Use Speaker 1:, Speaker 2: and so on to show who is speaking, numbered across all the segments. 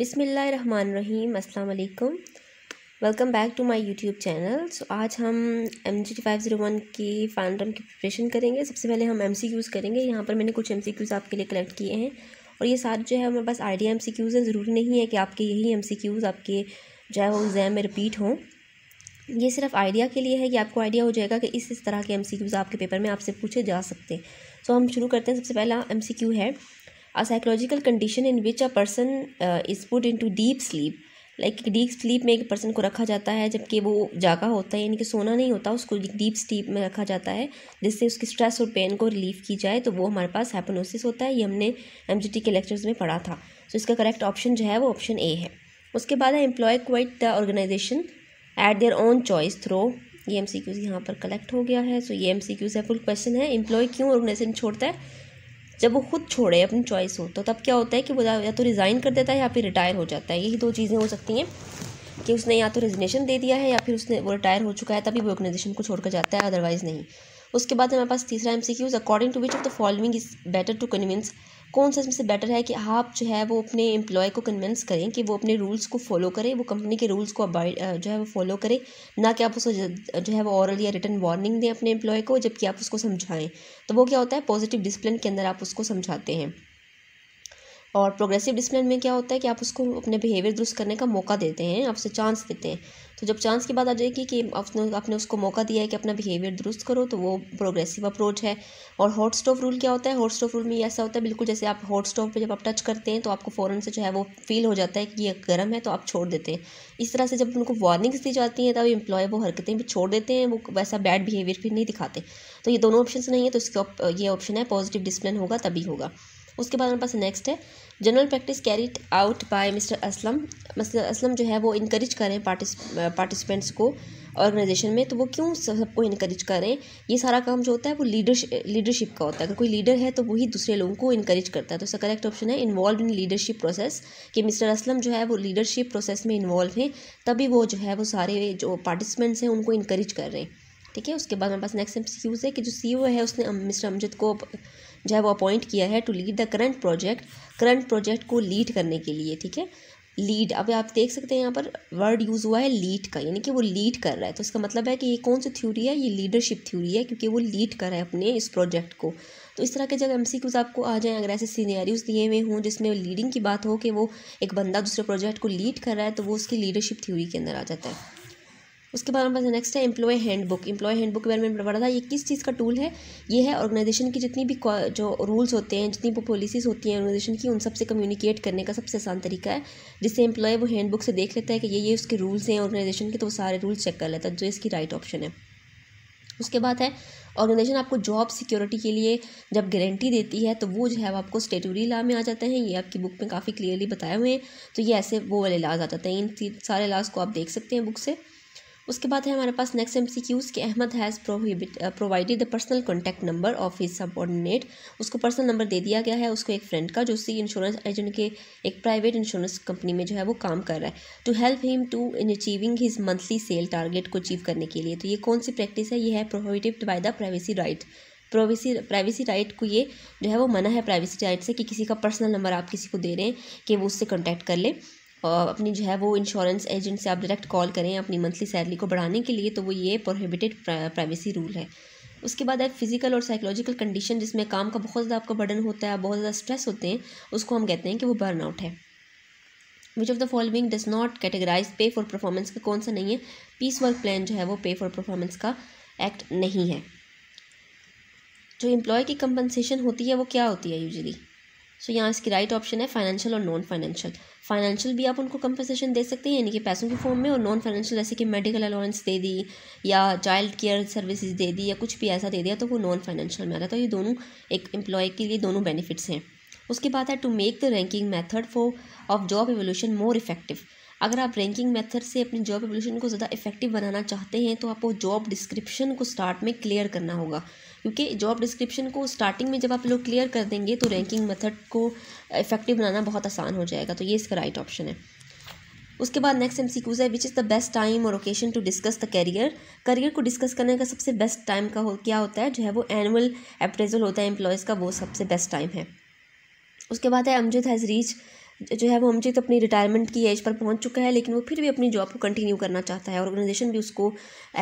Speaker 1: बिसमीम अल्लाम welcome back to my YouTube channel so आज हम M G T five zero one की फाइनल की प्रिपरेशन करेंगे सबसे पहले हम एम सी क्यूज़ करेंगे यहाँ पर मैंने कुछ एम सी क्यूज़ आपके लिए कलेक्ट किए हैं और ये सारे जो है हमारे पास आइडिया एम सी क्यूज़ हैं ज़रूरी नहीं है कि आपके यही एम सी क्यूज़ आपके जो है वो एग्ज़ाम में रिपीट हों ये सिर्फ आइडिया के लिए है कि आपको आइडिया हो जाएगा कि इस इस तरह के एम सी क्यूज़ आपके पेपर में आपसे पूछे जा सकते हैं सो हम शुरू करते हैं सबसे पहला एम सी क्यू है a psychological condition in which a person is put into deep sleep like deep sleep में एक पर्सन को रखा जाता है जबकि वो जागा होता है यानी कि सोना नहीं होता उसको डीप स्लीप में रखा जाता है जिससे उसकी स्ट्रेस और पेन को रिलीफ की जाए तो वो हमारे पास हैपनोसिस होता है ये हमने एम के लेक्चर्स में पढ़ा था तो इसका करेक्ट ऑप्शन जो है वो ऑप्शन ए है उसके बाद है employee quit the organization at their own choice through ये एम सी क्यूज़ यहाँ पर कलेक्ट हो गया है सो so ये एम सी क्यूज़ है फुल क्वेश्चन है एम्प्लॉय क्यों ऑर्गेनाइजेशन छोड़ता है जब वो खुद छोड़े अपनी चॉइस हो तो तब क्या होता है कि वो या तो रिज़ाइन कर देता है या फिर रिटायर हो जाता है यही दो चीज़ें हो सकती हैं कि उसने या तो रेजिग्नेशन दे दिया है या फिर उसने वो रिटायर हो चुका है तभी वो ऑर्गेनाइजेशन को छोड़कर जाता है अदरवाइज़ नहीं उसके बाद हमारे पास तीसरा M C Qs according to which of the following is better to convince कौन सा इसमें से बेटर है कि आप जो है वो अपने एम्प्लॉय को कन्विंस करें कि वो अपने रूल्स को फॉलो करें वो कंपनी के रूल्स को जो है वो फॉलो करें ना कि आप उसको जो है वो औरल या रिटर्न वार्निंग दें अपने एम्प्लॉय को जबकि आप उसको समझाएं तो वो क्या होता है पॉजिटिव डिसिप्लिन के अंदर आप उसको समझाते हैं और प्रोग्रेसिव डिसिप्लिन में क्या होता है कि आप उसको अपने बिहेवियर दुरुस्त करने का मौका देते हैं आप उसे चांस देते हैं तो जब चांस की बात आ जाएगी कि आपने आपने उसको मौका दिया है कि अपना बिहेवियर दुरुस्त करो तो वो प्रोग्रेसिव अप्रोच है और हॉट स्टोव रूल क्या होता है हॉट स्टोव रूल में ऐसा होता है बिल्कुल जैसे आप हॉट स्टोव पर जब आप टच करते हैं तो आपको फ़ौरन से जो है वो फील हो जाता है कि ये गर्म है तो आप छोड़ देते हैं इस तरह से जब उनको वार्निंग्स दी जाती हैं तब इम्प्लॉय वो हरकतें भी छोड़ देते हैं वो वैसा बैड बिहेवियर फिर नहीं दिखाते तो ये दोनों ऑप्शन नहीं है तो इसके ये ऑप्शन है पॉजिटिव डिसिप्लिन होगा तभी होगा उसके बाद हमारे पास नेक्स्ट है general practice carried out by mister Aslam mister Aslam जो है वो इनक्रेज करें पार्टिसिपेंट्स को ऑर्गेनाइजेशन में तो वो क्यों सबको इनक्रेज करें ये सारा काम जो होता है वो लीडरशिप लीडरशिप का होता है अगर कोई लीडर है तो वही दूसरे लोगों को इनक्रेज करता है तो इसका करेक्ट ऑप्शन है इन्वॉल्व इन लीडरशिप प्रोसेस कि मिस्टर असलम जो है वो लीडरशिप प्रोसेस में इन्वॉल्व हैं तभी वो जो है वो सारे जो पार्टिसिपेंट्स हैं उनको इनक्रेज कर रहे हैं ठीक है उसके बाद हमारे पास नेक्स्ट एम्स है कि जो सी है उसने मिस्टर अमजद को जो है वो अपॉइंट किया है to lead the current project current project को लीड करने के लिए ठीक है लीड अब आप देख सकते हैं यहाँ पर वर्ड यूज़ हुआ है लीड का यानी कि वो लीड कर रहा है तो इसका मतलब है कि ये कौन सी थ्योरी है ये लीडरशिप थ्योरी है क्योंकि वो लीड कर रहा है अपने इस प्रोजेक्ट को तो इस तरह के जब एम आपको आ जाएँ अगर ऐसे सीनियरियोज़ दिए हुए हों जिसमें लीडिंग की बात हो कि वो एक बंदा दूसरे प्रोजेक्ट को लीड कर रहा है तो वो उसकी लीडरशिप थ्योरी के अंदर आ जाता है उसके बाद हमारे नेक्स्ट है एम्प्लॉय हैंडबुक एम्प्लॉय हैंडबुक के बारे में पढ़ा था ये किस चीज़ का टूल है ये है ऑर्गेनाइजेशन की जितनी भी जो रूल्स होते हैं जितनी भी पॉलिसीज़ होती हैं ऑर्गेनाइजेशन की उन सबसे कम्युनिकेट करने का सबसे आसान तरीका है जिससे एम्प्लॉय वो हैंडबुक से देख लेता है कि ये ये उसके रूल्स हैं ऑर्गेनाइजेशन के तो वो सारे रूल्स चेक कर लेता है जो इसकी राइट ऑप्शन है उसके बाद है ऑर्गेनाइजेशन आपको जॉब सिक्योरिटी के लिए जब गारंटी देती है तो वो जो है वो आपको स्टेटूरी ला में आ जाते हैं ये आपकी बुक में काफ़ी क्लियरली बताए हुए हैं तो ये ऐसे वो वाले लाज आ जाते हैं इन सारे लाज को आप देख सकते हैं बुक से उसके बाद है हमारे पास नेक्स्ट एम सी क्यूज़ के Ahmed has prohibit provided the personal contact number of his subordinate उसको पर्सनल नंबर दे दिया गया है उसको एक फ्रेंड का जो उसकी इंश्योरेंस एजेंट के एक प्राइवेट इंश्योरेंस कंपनी में जो है वो काम कर रहा है to help him to in achieving his monthly sale target को अचीव करने के लिए तो ये कौन सी प्रैक्टिस है ये है prohibited by the privacy right privacy privacy right को ये जो है वो मना है प्राइवेसी राइट से कि किसी का पर्सनल नंबर आप किसी को दे रहे हैं कि वो उससे कॉन्टैक्ट कर ले अपनी जो है वो इंश्योरेंस एजेंट से आप डायरेक्ट कॉल करें अपनी मंथली सैलरी को बढ़ाने के लिए तो वो ये प्रोहिबिटेड प्राइवेसी रूल है उसके बाद है फिजिकल और साइकोलॉजिकल कंडीशन जिसमें काम का बहुत ज़्यादा आपका बर्डन होता है बहुत ज़्यादा स्ट्रेस होते हैं उसको हम कहते हैं कि वो बर्न आउट है which of the following does not categorize pay for performance का कौन सा नहीं है पीस वर्क प्लान जो है वो पे फॉर परफॉर्मेंस का एक्ट नहीं है जो एम्प्लॉय की कंपनसेशन होती है वो क्या होती है यूजली सो so, यहाँ इसकी राइट ऑप्शन है फाइनेंशियल और नॉन फाइनेंशियल फाइनेंशियल भी आप उनको कंपनसेशन दे सकते हैं यानी कि पैसों के फॉर्म में और नॉन फाइनेंशियल जैसे कि मेडिकल अलाउंस दे दी या चाइल्ड केयर सर्विसेज दे दी या कुछ भी ऐसा दे दिया तो वो नॉन फाइनेंशियल में आता है तो ये दोनों एक एम्प्लॉय के लिए दोनों बेनिफिट्स हैं उसके बाद है to make the ranking method for of job evaluation more effective अगर आप रैंकिंग मेथड से अपनी जॉब एवोल्यूशन को ज़्यादा इफेक्टिव बनाना चाहते हैं तो आपको जॉब डिस्क्रिप्शन को स्टार्ट में क्लियर करना होगा क्योंकि जॉब डिस्क्रिप्शन को स्टार्टिंग में जब आप लोग क्लियर कर देंगे तो रैंकिंग मेथड को इफेक्टिव बनाना बहुत आसान हो जाएगा तो ये इसका राइट ऑप्शन है उसके बाद नेक्स्ट एम सी क्यूज़ है which is the best time और occasion to discuss the career career को डिस्कस करने का सबसे बेस्ट टाइम का हो क्या होता है जो है वो एनुअल अप्रेजल होता है एम्प्लॉयज़ का वो सबसे बेस्ट टाइम है उसके बाद है अमजद हैज़ रीच जो है वो अमजीत अपनी रिटायरमेंट की एज पर पहुंच चुका है लेकिन वो फिर भी अपनी जॉब को कंटिन्यू करना चाहता है ऑर्गेनाइजेशन भी उसको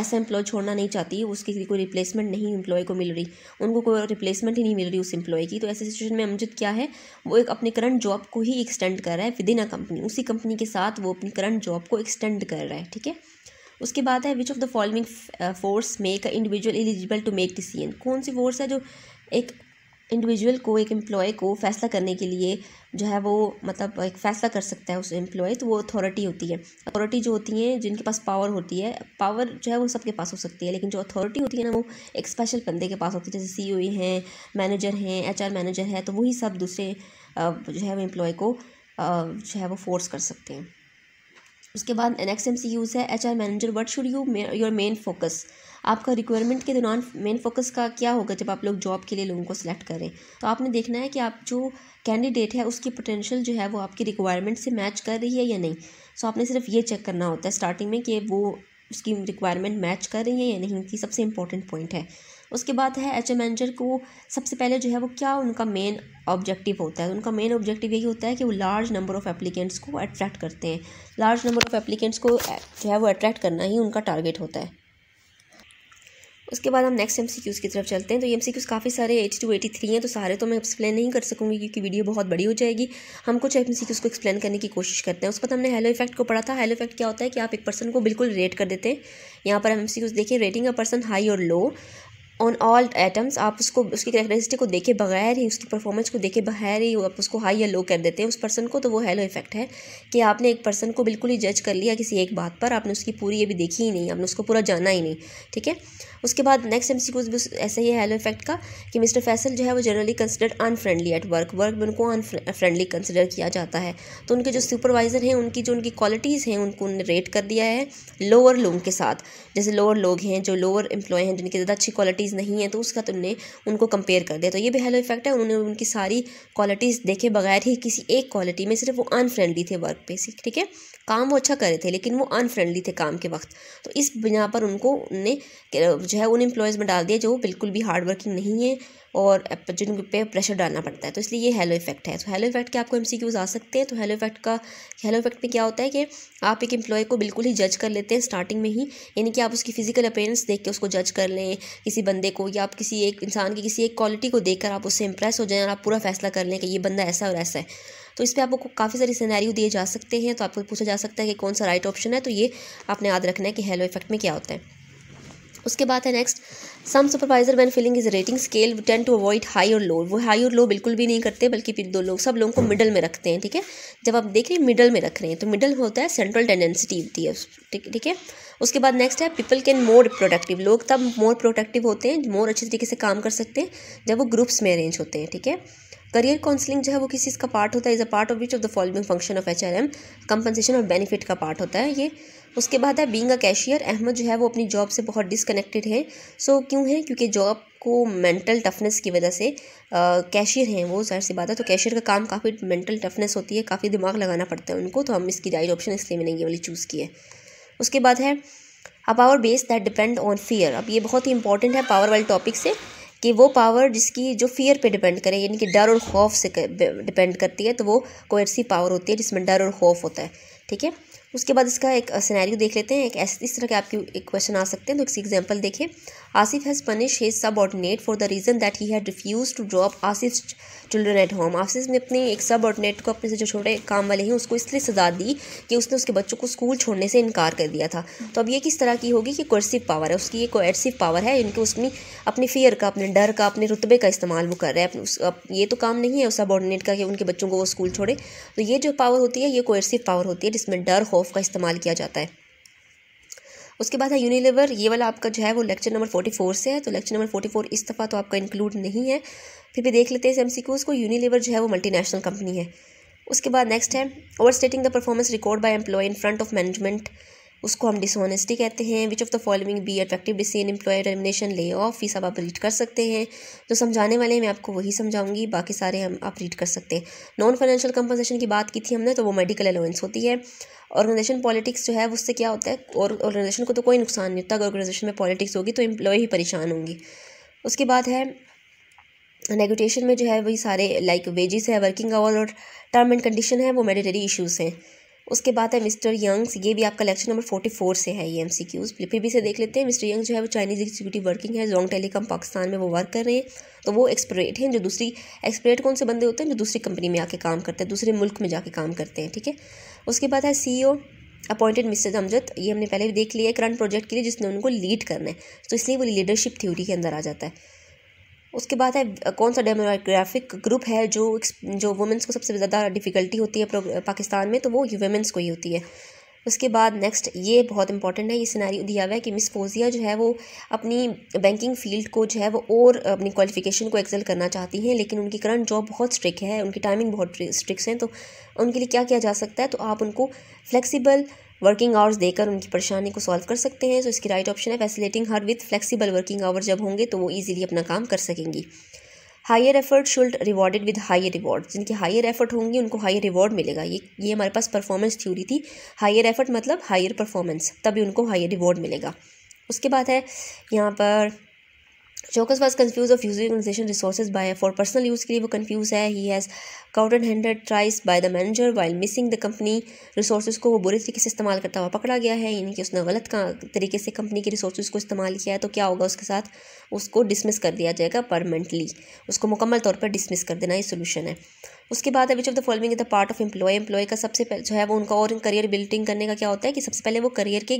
Speaker 1: ऐसा एम्प्लॉय छोड़ना नहीं चाहती उसकी कोई रिप्लेसमेंट नहीं एम्प्लॉय को मिल रही उनको कोई रिप्लेसमेंट ही नहीं मिल रही उस एम्प्लॉय की तो ऐसे सिचुएशन में अमजित क्या है वो एक अपने करंट जॉब को ही एक्सटेंड कर रहा है विद इन अ कंपनी उसी कंपनी के साथ वो अपनी करंट जॉब को एक्सटेंड कर रहा है ठीक है उसके बाद है which of the following force make a individual eligible to make decision कौन सी फोर्स है जो एक इंडिविजुअल को एक एम्प्लॉय को फैसला करने के लिए जो है वो मतलब एक फैसला कर सकता है उस एम्प्लॉय तो वो अथॉरिटी होती है अथॉरिटी जो होती है जिनके पास पावर होती है पावर जो है वो सबके पास हो सकती है लेकिन जो अथॉरिटी होती है ना वो एक स्पेशल बंदे के पास होती है जैसे सी e हैं मैनेजर हैं एच मैनेजर है तो वही सब दूसरे जो है वो एम्प्लॉय को जो है वो फोर्स कर सकते हैं उसके बाद next M C Qs है H R manager what should you your main focus आपका रिक्वायरमेंट के दौरान मेन फोकस का क्या होगा जब आप लोग जॉब के लिए लोगों को सिलेक्ट करें तो आपने देखना है कि आप जो कैंडिडेट है उसकी पोटेंशियल जो है वो आपकी रिक्वायरमेंट से मैच कर रही है या नहीं सो आपने सिर्फ ये चेक करना होता है स्टार्टिंग में कि वो उसकी रिक्वायरमेंट मैच कर रही है या नहीं कि सबसे इंपॉर्टेंट पॉइंट है उसके बाद है एच एम मैनेजर को सबसे पहले जो है वो क्या उनका मेन ऑब्जेक्टिव होता है उनका मेन ऑब्जेक्टिव यही होता है कि वो लार्ज नंबर ऑफ़ एप्लीकेंट्स को अट्रैक्ट करते हैं लार्ज नंबर ऑफ़ एप्लीकेंट्स को जो है वो अट्रैक्ट करना ही उनका टारगेट होता है उसके बाद हम नेक्स्ट एम की तरफ चलते हैं तो एम काफ़ी सारे एटी टू एटी थ्री हैं तो सारे तो मैं एक्सप्लेन नहीं कर सकूँगी क्योंकि वीडियो बहुत बड़ी हो जाएगी हम कुछ एम को एक्सप्लेन करने की कोशिश करते हैं उसके बाद हमने हेलो इफेक्ट को पढ़ा था हेलो इफेक्ट क्या होता है कि आप एक पर्सन को बिल्कुल रेट कर देते हैं यहाँ पर हम एम देखिए रेटिंग अ पर्सन हाई और लो ऑन ऑल एटम्स आप उसको उसकी करेक्टरिस्टिक को देखे बगैर ही उसकी परफॉर्मेंस को देखे बगैर ही आप उसको हाई या लो कर देते हैं उस पर्सन को तो वो हेलो इफेक्ट है कि आपने एक पर्सन को बिल्कुल ही जज कर लिया किसी एक बात पर आपने उसकी पूरी ये भी देखी ही नहीं आपने उसको पूरा जाना ही नहीं ठीक है उसके बाद नेक्स्ट एम भी ऐसा ही हैलो इफेक्ट का कि मिस्टर फैसल जो है वो generally consider unfriendly at work work में उनको अनफ्रेंडली कंसिडर किया जाता है तो उनके जो सुपरवाइज़र हैं उनकी जो उनकी क्वालिटीज़ हैं उनको उन्होंने रेट कर दिया है लोअर लोगों के साथ जैसे लोअर लोग हैं जो लोअर एम्प्लॉय हैं जिनकी ज़्यादा अच्छी क्वालिटी क्वालिटीज़ नहीं है तो उसका तुमने उनको कंपेयर कर दिया तो ये भी हेलो इफेक्ट है उन्होंने उनकी सारी क्वालिटीज़ देखे बगैर ही किसी एक क्वालिटी में सिर्फ वो अनफ्रेंडली थे वर्क पे से ठीक है काम वो अच्छा कर रहे थे लेकिन वो अनफ्रेंडली थे काम के वक्त तो इस बिना पर उनको उनने जो है उन एम्प्लॉयज़ में डाल दिया जो बिल्कुल भी हार्ड वर्किंग नहीं है और जिन पे प्रेशर डालना पड़ता है तो इसलिए ये हेलो इफेक्ट है तो हेलो इफेक्ट के आपको एमसीक्यूज आ सकते हैं तो हेलो इफेक्ट का हेलो इफेक्ट में क्या होता है कि आप एक एम्प्लॉय को बिल्कुल ही जज कर लेते हैं स्टार्टिंग में ही यानी कि आप उसकी फिजिकल अपेयरेंस देख के उसको जज कर लें किसी बंदे को या आप किसी एक इंसान की किसी एक क्वालिटी को देखकर आप उससे इंप्रेस हो जाए और आप पूरा फैसला कर लें कि ये बंदा ऐसा और ऐसा है तो इस पर आपको काफ़ी सारी सिनेरियो दिए जा सकते हैं तो आपको पूछा जा सकता है कि कौन सा राइट ऑप्शन है तो ये आपने याद रखना है कि हेलो इफेक्ट में क्या होता है उसके बाद है next some supervisor when filling is rating scale ten to avoid high और लो वो हाई और लो बिल्कुल भी नहीं करते बल्कि फिर दो लोग सब लोगों को मिडल में रखते हैं ठीक है जब आप देख रहे हैं मिडल में रख रहे हैं तो मिडल होता है सेंट्रल टेंडेंसिटी होती है ठीक है उसके बाद नेक्स्ट है पीपल कैन मोर प्रोडक्टिव लोग तब मोर प्रोडक्टिव होते हैं मोर अच्छे तरीके से काम कर सकते हैं जब वो ग्रुप्स में अरेंज होते हैं ठीक है करियर काउंसलिंग जो है वो किसी चीज़ का पार्ट होता है is a part of which of the following function of H R M compensation और बेनिफिट का पार्ट होता है ये उसके बाद है बींग अ कैशियर अहमद जो है वो अपनी जॉब से बहुत डिसकनेक्टेड है सो so, क्यों है क्योंकि जॉब को मेंटल टफनेस की वजह से कैशियर हैं वो जाहिर सी बात है तो कैशियर का काम काफ़ी मेंटल टफनेस होती है काफ़ी दिमाग लगाना पड़ता है उनको तो हम इसकी राइट ऑप्शन इसलिए मैंने ये वाली चूज़ की है उसके बाद है a power base that depend on fear अब ये बहुत ही इंपॉर्टेंट है पावर वाले टॉपिक से कि वो पावर जिसकी जो फियर पे डिपेंड करे यानी कि डर और खौफ से डिपेंड करती है तो वो ऐसी पावर होती है जिसमें डर और खौफ होता है ठीक है उसके बाद इसका एक सिनेरियो देख लेते हैं एक ऐसे इस तरह के आपके एक क्वेश्चन आ सकते हैं तो इसकी एग्जांपल देखें Asif has punish his ordinate for the reason that he had refuse to drop Asif children at home Asif ने अपने एक सब ऑर्डिनेट को अपने से जो छोटे काम वाले हैं उसको इसलिए सजा दी कि उसने उसके बच्चों को स्कूल छोड़ने से इनकार कर दिया था तो अब ये किस तरह की होगी कि कोर्सिव पावर है उसकी ये कोएडसिव पावर है इनके उसमें अपने फियर का अपने डर का अपने रुतबे का इस्तेमाल वो कर रहे हैं ये तो काम नहीं है उस ऑर्डिनेट का कि उनके बच्चों को वो स्कूल छोड़े तो ये जो पावर होती है ये कोएडसिव पावर होती है जिसमें डर हो खौफ का इस्तेमाल किया जाता है उसके बाद है यूनिलीवर ये वाला आपका जो है वो लेक्चर नंबर फोर्टी फोर से है तो लेक्चर नंबर फोर्टी फोर इस दफ़ा तो आपका इंक्लूड नहीं है फिर भी देख लेते हैं सी क्यूज़ को यूनिलीवर जो है वो मल्टीनेशनल कंपनी है उसके बाद नेक्स्ट है over stating the performance record by employee in front of management उसको हम डिसऑनेस्टी कहते हैं which of the following be attractive decision employee termination lay off ये सब आप रीड कर सकते हैं जो समझाने वाले हैं मैं आपको वही समझाऊंगी बाकी सारे हम आप रीड कर सकते हैं नॉन फाइनेंशियल कंपनसेशन की बात की थी हमने तो वो मेडिकल अलाउंस होती है ऑर्गेनाइजेशन पॉलिटिक्स जो है उससे क्या होता है और ऑर्गेनाइजेशन को तो कोई नुकसान नहीं होता अगर ऑर्गेनाइजेशन में पॉलिटिक्स होगी तो एम्प्लॉय ही परेशान होंगी उसके बाद है नेगोटेशन में जो है वही सारे लाइक वेजेस है वर्किंग आवर और टर्म एंड कंडीशन है वो मेडिटरी इशूज़ हैं उसके बाद है मिस्टर यंग्स ये भी आपका लेक्चर नंबर फोर्टी फोर से है ये एम सी क्यूज़ फिर भी इसे देख लेते हैं मिस्टर यंग जो है वो चाइनीज़ एग्जीक्यूटिव वर्किंग है जोंग टेलीकॉम पाकिस्तान में वो वर्क कर रहे हैं तो वो एक्सपर्ट हैं जो दूसरी एक्सपर्ट कौन से बंदे होते हैं जो दूसरी कंपनी में आके काम करते हैं दूसरे मुल्क में जाके काम करते हैं ठीक है उसके बाद है C O appointed mister Amjad ये हमने पहले भी देख लिया है करंट प्रोजेक्ट के लिए जिसने उनको लीड करना है तो इसलिए वो लीडरशिप थ्योरी के अंदर आ जाता है उसके बाद है कौन सा डेमोग्राफिक ग्रुप है जो जो वुमेंस को सबसे ज़्यादा डिफ़िकल्टी होती है पाकिस्तान में तो वो वुमेंस को ही होती है उसके बाद नेक्स्ट ये बहुत इंपॉर्टेंट है ये सिनारी दिया हुआ है कि मिस फोजिया जो है वो अपनी बैंकिंग फील्ड को जो है वो और अपनी क्वालिफिकेशन को एक्सेल करना चाहती हैं लेकिन उनकी करंट जॉब बहुत स्ट्रिक्ट है उनकी टाइमिंग बहुत स्ट्रिक्स हैं तो उनके लिए क्या किया जा सकता है तो आप उनको फ्लेक्सिबल वर्किंग आवर्स देकर उनकी परेशानी को सॉल्व कर सकते हैं तो इसकी राइट ऑप्शन है facilitating her with flexible working hour जब होंगे तो वो ईजिली अपना काम कर सकेंगी higher effort should rewarded with higher reward जिनके हायर एफर्ट होंगे उनको हायर रिवॉर्ड मिलेगा ये ये हमारे पास परफॉर्मेंस थ्योरी थी हायर एफर्ट मतलब हायर परफॉर्मेंस तभी उनको हायर रिवॉर्ड मिलेगा उसके बाद है यहाँ पर चौकस was confuse of using organization resource by for personal use के लिए वो कन्फ्यूज़ है he has counted hundred thrice by the manager while missing the company resource को वो बुरे तरीके से इस्तेमाल करता हुआ पकड़ा गया है यानी कि उसने गलत तरीके से कंपनी के रिसोर्स को इस्तेमाल किया है तो क्या होगा उसके साथ उसको डिसमिस कर दिया जाएगा परमानेंटली उसको मुकम्मल तौर पर डिसमिस कर देना ये सोल्यूशन है उसके बाद which of the following the part of employee employee का सबसे जो है वो उनका और करियर बिल्डिंग करने का क्या होता है कि सबसे पहले वो करियर के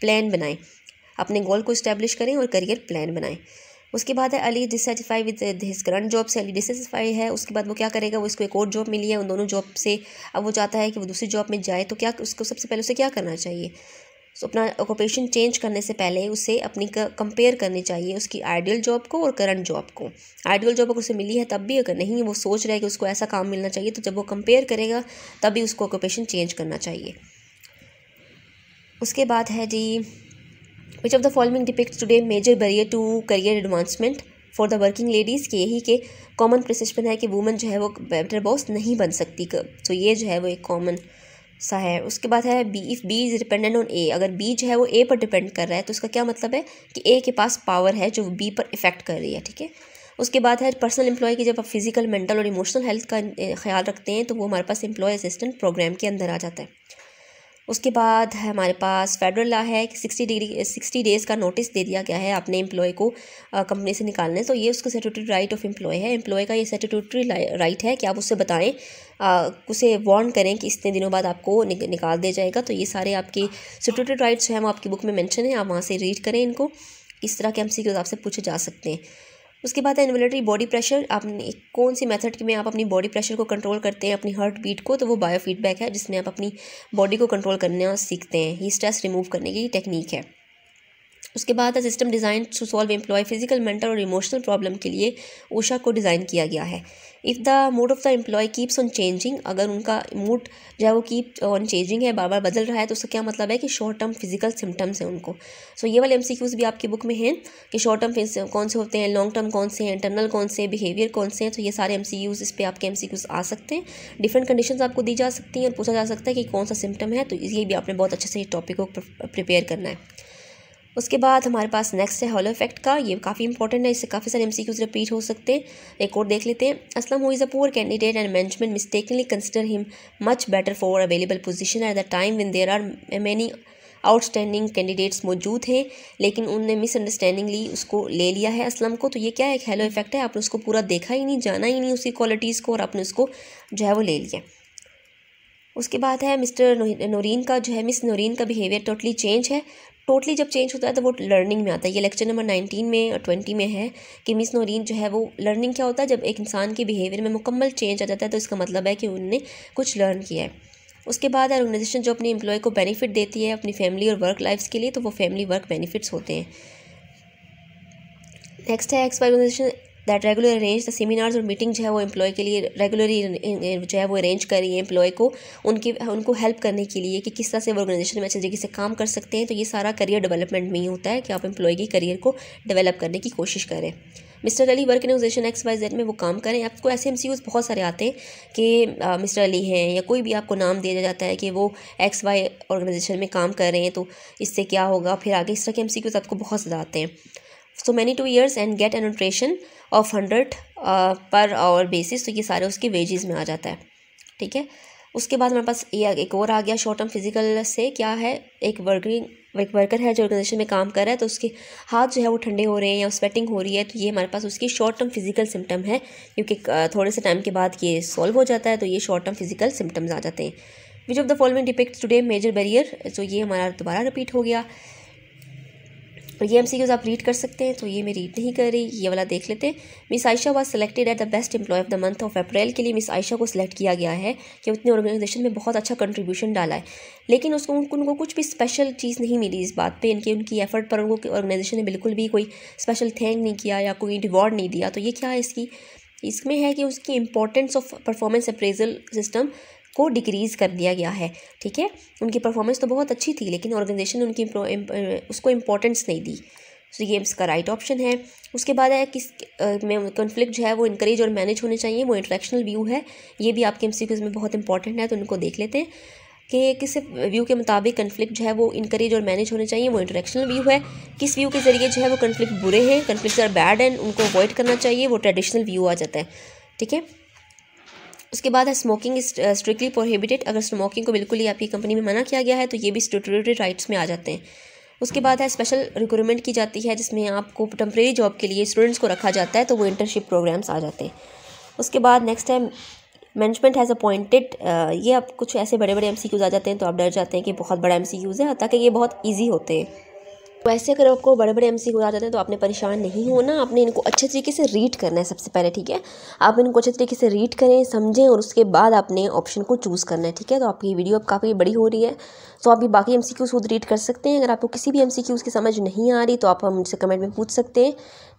Speaker 1: प्लान बनाएं अपने गोल को इस्टेब्लिश करें और करियर प्लान बनाएं उसके बाद है Ali dissatisfy with his current job से अली डिससेटिस्फाई है उसके बाद वो क्या करेगा वो इसको एक और जॉब मिली है उन दोनों जॉब से अब वो चाहता है कि वो दूसरी जॉब में जाए तो क्या उसको सबसे पहले उसे क्या करना चाहिए सो so, अपना ऑक्यूपेशन चेंज करने से पहले उसे अपनी कंपेयर करनी चाहिए उसकी आइडियल जॉब को और करंट जॉब को आइडियल जॉब अगर उसे मिली है तब भी अगर नहीं वो सोच रहा है कि उसको ऐसा काम मिलना चाहिए तो जब वो कंपेयर करेगा तब भी उसको ऑक्यूपेशन चेंज करना चाहिए उसके बाद है G which of the following depict today major barrier to career advancement for the working ladies के यही के कॉमन प्रसिप्शन है कि वुमेन जो है वो बेटर बॉस नहीं बन सकती सो so ये जो है वो एक कॉमन सा है उसके बाद है B if B is dependent on A अगर बी जो है वो ए पर डिपेंड कर रहा है तो उसका क्या मतलब है कि ए के पास पावर है जो बी पर इफ़ेक्ट कर रही है ठीक है उसके बाद है पर्सनल एम्प्लॉय की जब आप फिजिकल मेंटल और इमोशनल हेल्थ का ख्याल रखते हैं तो वो हमारे पास एम्प्लॉय असिस्टेंट प्रोग्राम के अंदर आ जाता है उसके बाद हमारे पास फेडरल लॉ है कि सिक्सटी डिग्री सिक्सटी डेज़ का नोटिस दे दिया गया है अपने एम्प्लॉय को कंपनी से निकालने तो ये उसका स्टेटूटरी राइट ऑफ एम्प्लॉय है एम्प्लॉय का ये स्टेटूटरी राइट है कि आप उससे बताएं आ, उसे वार्न करें कि इतने दिनों बाद आपको निक, निकाल दिया जाएगा तो ये सारे आपके स्टेटूटरी राइट्स हैं वो आपकी बुक में मैंशन है आप वहाँ से रीड करें इनको इस तरह के एम सी आपसे पूछे जा सकते हैं उसके बाद है इन्वेलेटरी बॉडी प्रेशर आपने कौन सी मेथड में आप अपनी बॉडी प्रेशर को कंट्रोल करते हैं अपनी हार्ट बीट को तो वो बायोफीडबैक है जिसमें आप अपनी बॉडी को कंट्रोल करना सीखते हैं ये स्ट्रेस रिमूव करने की टेक्निक है उसके बाद system design to solve employee physical mental और इमोशनल प्रॉब्लम के लिए ओशा को डिज़ाइन किया गया है if the mood of the employee keeps on changing अगर उनका मूड जो है वो कीप ऑन चेंजिंग है बार बार बदल रहा है तो उसका क्या मतलब है कि शॉर्ट टर्म फिजिकल सिम्टम्स हैं उनको सो so, ये वाले एम भी आपकी बुक में हैं कि शॉर्ट टर्म कौन से होते हैं लॉन्ग टर्म कौन से हैं इंटरनल कौन से बिहेवियर कौन से हैं तो ये सारे एम इस पर आपके एम आ सकते हैं डिफरेंट कंडीशन आपको दी जा सकती हैं और पूछा जा सकता है कि कौन सा सिम्टम है तो ये भी आपने बहुत अच्छे से इस टॉपिक को प्रिपेयर करना है उसके बाद हमारे पास नेक्स्ट है हॉलो इफेक्ट का ये काफ़ी इंपॉर्टेंट है इससे काफ़ी सारे एमसीक्यूज रिपीट हो सकते हैं एक और देख लेते हैं Aslam who is a poor candidate and management mistakenly consider him much better for available position at the time when there are many outstanding candidates मौजूद हैं लेकिन उनने मिसअंडरस्टैंडिंगली उसको ले लिया है असलम को तो ये क्या एक हेलो इफेक्ट है आपने उसको पूरा देखा ही नहीं जाना ही नहीं उसकी क्वालिटीज़ को और आपने उसको जो है वो ले लिया उसके बाद है मिस्टर नोरीन का जो है मिस नोरीन का बिहेवियर टोटली चेंज है टोटली जब चेंज होता है तो वो लर्निंग में आता है ये लेक्चर नंबर नाइनटीन में और ट्वेंटी में है कि मिस नोरिन जो है वो लर्निंग क्या होता है जब एक इंसान के बिहेवियर में मुकम्मल चेंज आ जाता है तो इसका मतलब है कि उनने कुछ लर्न किया है उसके बाद ऑर्गेनाइजेशन जो अपने एम्प्लॉय को बेनिफिट देती है अपनी फैमिली और वर्क लाइफ्स के लिए तो वो फैमिली वर्क बेनिफिट्स होते हैं नेक्स्ट है X Y organization that regular arrange the seminars और मीटिंग जो है वो एम्प्लॉय के लिए रेगुलरली जो है वो अरेंज है एम्प्लॉय को उनकी उनको हेल्प करने के लिए कि किस तरह से वो ऑर्गेनाइजेशन में अच्छे तरीके से काम कर सकते हैं तो ये सारा करियर डेवलपमेंट में ही होता है कि आप एम्प्लॉय की करियर को डेवलप करने की कोशिश करें mister Ali work organization X Y Z में वो काम करें आपको ऐसे एम बहुत सारे आते हैं कि मिस्टर अली हैं या कोई भी आपको नाम दिया जाता है कि वो एक्स वाई ऑर्गेनाइजेशन में काम कर रहे हैं तो इससे क्या होगा फिर आगे इस तरह के एम आपको बहुत ज़्यादा आते हैं so many two years and get annotation of hundred per hour basis तो ये सारे उसके वेजेस में आ जाता है ठीक है उसके बाद हमारे पास ये एक और आ गया शॉर्ट टर्म फिजिकल से क्या है एक वर्किंग एक वर्कर है जो ऑर्गेनाइजेशन में काम कर रहा है तो उसके हाथ जो है वो ठंडे हो रहे हैं या स्वेटिंग हो रही है तो ये हमारे पास उसकी शॉर्ट टर्म फिजिकल सिम्टम है क्योंकि uh, थोड़े से टाइम के बाद ये सॉल्व हो जाता है तो ये शॉर्ट टर्म फिजिकल सिम्टम्स आ जाते हैं which of the following depict today major barrier तो ये हमारा दोबारा रिपीट हो गया ये एम आप रीड कर सकते हैं तो ये मैं रीड नहीं कर रही ये वाला देख लेते हैं miss Ayesha was selected at the best employee of the month of April के लिए मिस आयशा को सिलेक्ट किया गया है कि उसने ऑर्गेनाइजेशन में बहुत अच्छा कंट्रीब्यूशन डाला है लेकिन उसको उनको उनको कुछ भी स्पेशल चीज़ नहीं मिली इस बात पर इनकी उनकी एफर्ट पर उनको ऑर्गेनाइजेशन ने बिल्कुल भी कोई स्पेशल थैंक नहीं किया या कोई रिवॉर्ड नहीं दिया तो ये क्या है इसकी इसमें है कि उसकी importance of performance appraisal system को डिक्रीज़ कर दिया गया है ठीक है उनकी परफॉर्मेंस तो बहुत अच्छी थी लेकिन ऑर्गेनाइजेशन ने उनकी उसको इम्पोर्टेंस नहीं दी तो ये इसका राइट ऑप्शन है उसके बाद है किस में कन्फ्लिक्ट जो है वो इंकरेज और मैनेज होने चाहिए वो इंटरेक्शनल व्यू है ये भी आपके एम में बहुत इंपॉर्टेंट है तो उनको देख लेते हैं कि किस व्यू के मुताबिक कन्फ्लिक्ट जो है वो इंकरेज और मैनेज होने चाहिए वो इंटरेक्शनल व्यू है किस व्यू के ज़रिए जो है वो कन्फ्लिक्ट बुरे हैं कन्फ्लिक्ट आर बैड एंड उनको अवॉइड करना चाहिए वो ट्रेडिशनल व्यू आ जाता है ठीक है उसके बाद है स्मोकिंग इज स्ट्रिक्टली प्रोहिबिटेड अगर स्मोकिंग को बिल्कुल ही आपकी कंपनी में मना किया गया है तो ये भी स्टूटरी राइट्स में आ जाते हैं उसके बाद है स्पेशल रिक्रूटमेंट की जाती है जिसमें आपको टम्प्रेरी जॉब के लिए स्टूडेंट्स को रखा जाता है तो वो इंटर्नशिप प्रोग्राम्स आ जाते हैं उसके बाद नेक्स्ट है मैनेजमेंट हैज़ अपॉइंटेड ये आप कुछ ऐसे बड़े बड़े एम आ जाते हैं तो आप डर जाते हैं कि बहुत बड़ा एम है ताकि ये बहुत ईजी होते हैं वैसे तो अगर आपको बड़े बड़े एम सी आ जाते हैं तो आपने परेशान नहीं होना आपने इनको अच्छे तरीके से रीड करना है सबसे पहले ठीक है आप इनको अच्छे तरीके से रीड करें समझें और उसके बाद आपने ऑप्शन को चूज़ करना है ठीक है तो आपकी वीडियो अब काफ़ी बड़ी हो रही है तो आप भी बाकी एम सी क्यूज़ खुद रीड कर सकते हैं अगर आपको किसी भी एम सी क्यूज़ की समझ नहीं आ रही तो आप मुझसे कमेंट में पूछ सकते हैं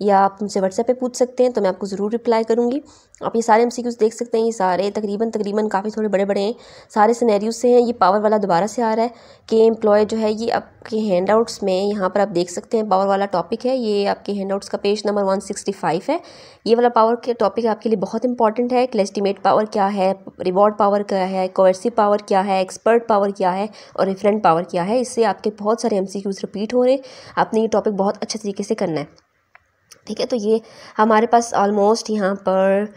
Speaker 1: या आप मुझसे व्हाट्सएप पे पूछ सकते हैं तो मैं आपको ज़रूर रिप्लाई करूँगी आप ये सारे एम सी क्यूज़ देख सकते हैं ये सारे तकरीबन तकरीबन काफ़ी थोड़े बड़े बड़े हैं सारे सिनेरियो से हैं ये पावर वाला दोबारा से आ रहा है कि एम्प्लॉय जो है ये आपके हैंड आउट्स में यहाँ पर आप देख सकते हैं पावर वाला टॉपिक है ये आपके हैंड आउट्स का page number one sixty five है ये वाला पावर के टॉपिक आपके लिए बहुत इंपॉर्टेंट है क्लेस्टिमेट पावर क्या है रिवॉर्ड पावर क्या है कोर्सिव पावर क्या है एक्सपर्ट पावर क्या है और डिफरेंट पावर किया है इससे आपके बहुत सारे एम रिपीट हो रहे हैं आपने ये टॉपिक बहुत अच्छे तरीके से करना है ठीक है तो ये हमारे पास ऑलमोस्ट यहाँ पर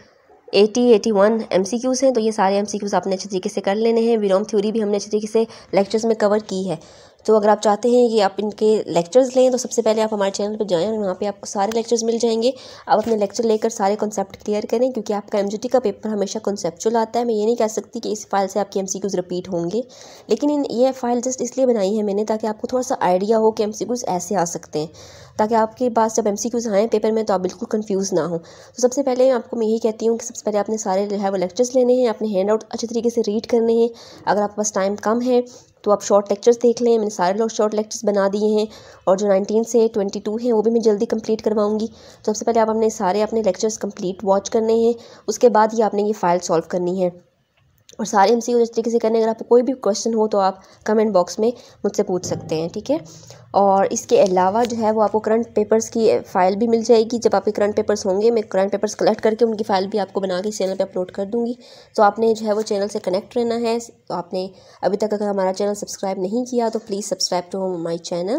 Speaker 1: eighty eighty one M C Qs हैं तो ये सारे एम क्यूज़ आपने अच्छे तरीके से कर लेने हैं विलोम थ्योरी भी हमने अच्छे तरीके से लेक्चर्स में कवर की है तो अगर आप चाहते हैं कि आप इनके लेक्चर्स लें तो सबसे पहले आप हमारे चैनल पर जाएँ और वहाँ पर आपको सारे लेक्चर्स मिल जाएंगे आप अपने लेक्चर लेकर सारे कॉन्सेप्ट क्लियर करें क्योंकि आपका एम का पेपर हमेशा कॉन्सेप्चुअल आता है मैं ये नहीं कह सकती कि इस फाइल से आपके एम रिपीट होंगे लेकिन इन ये फाइल जस्ट इसलिए बनाई है मैंने ताकि आपको थोड़ा सा आइडिया हो कि एम ऐसे आ सकते हैं ताकि आपके पास जब एम सी आएँ पेपर में तो आप बिल्कुल कन्फ्यूज़ ना हो तो सबसे पहले आपको मैं यही कहती हूँ कि सबसे पहले आपने सारे जो है वो लेक्चर्स लेने हैं अपने हैंड आउट अच्छे तरीके से रीड करने हैं अगर आपके पास टाइम कम है तो आप शॉर्ट लेक्चर्स देख लें मैंने सारे लोग शॉर्ट लेक्चर्स बना दिए हैं और जो नाइनटीन से ट्वेंटी टू हैं वो भी मैं जल्दी कंप्लीट करवाऊंगी तो सबसे पहले आप अपने सारे अपने लेक्चर्स कंप्लीट वॉच करने हैं उसके बाद ही आपने ये फ़ाइल सॉल्व करनी है और सारे एम सी जिस तरीके से करने अगर आपको कोई भी क्वेश्चन हो तो आप कमेंट बॉक्स में मुझसे पूछ सकते हैं ठीक है और इसके अलावा जो है वो आपको करंट पेपर्स की फ़ाइल भी मिल जाएगी जब आपके करंट पेपर्स होंगे मैं करंट पेपर्स कलेक्ट करके उनकी फ़ाइल भी आपको बना के चैनल पे अपलोड कर दूंगी तो आपने जो है वो चैनल से कनेक्ट रहना है तो आपने अभी तक अगर हमारा चैनल सब्सक्राइब नहीं किया तो please subscribe to my channel